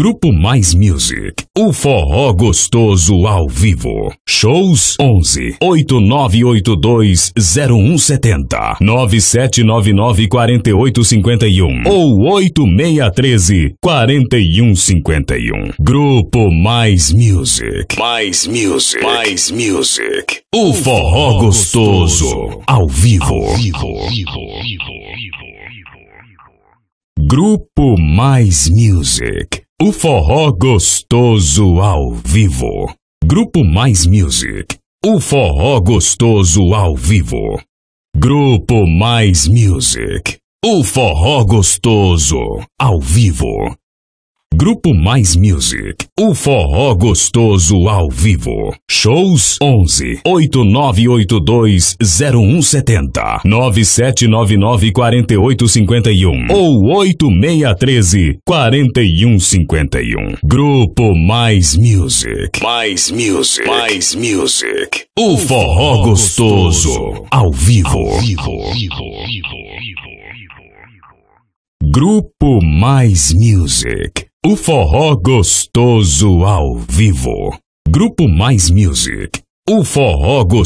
Grupo Mais Music. O forró gostoso ao vivo. Shows 11 8982 0170 9799 4851 ou 8613 4151. Grupo Mais Music. Mais Music. Mais Music. O forró gostoso ao vivo. Ao vivo. Ao vivo. Grupo Mais Music. O forró gostoso ao vivo. Grupo Mais Music. O forró gostoso ao vivo. Grupo Mais Music. O forró gostoso ao vivo. Grupo Mais Music, o forró gostoso ao vivo. Shows 11 8982 0170 9799 4851 ou 8613 4151. Grupo Mais Music. Mais Music. Mais Music. O forró gostoso ao vivo. Ao vivo. Ao vivo. Grupo Mais Music o forró gostoso ao vivo. Grupo Mais Music. O forró gostoso.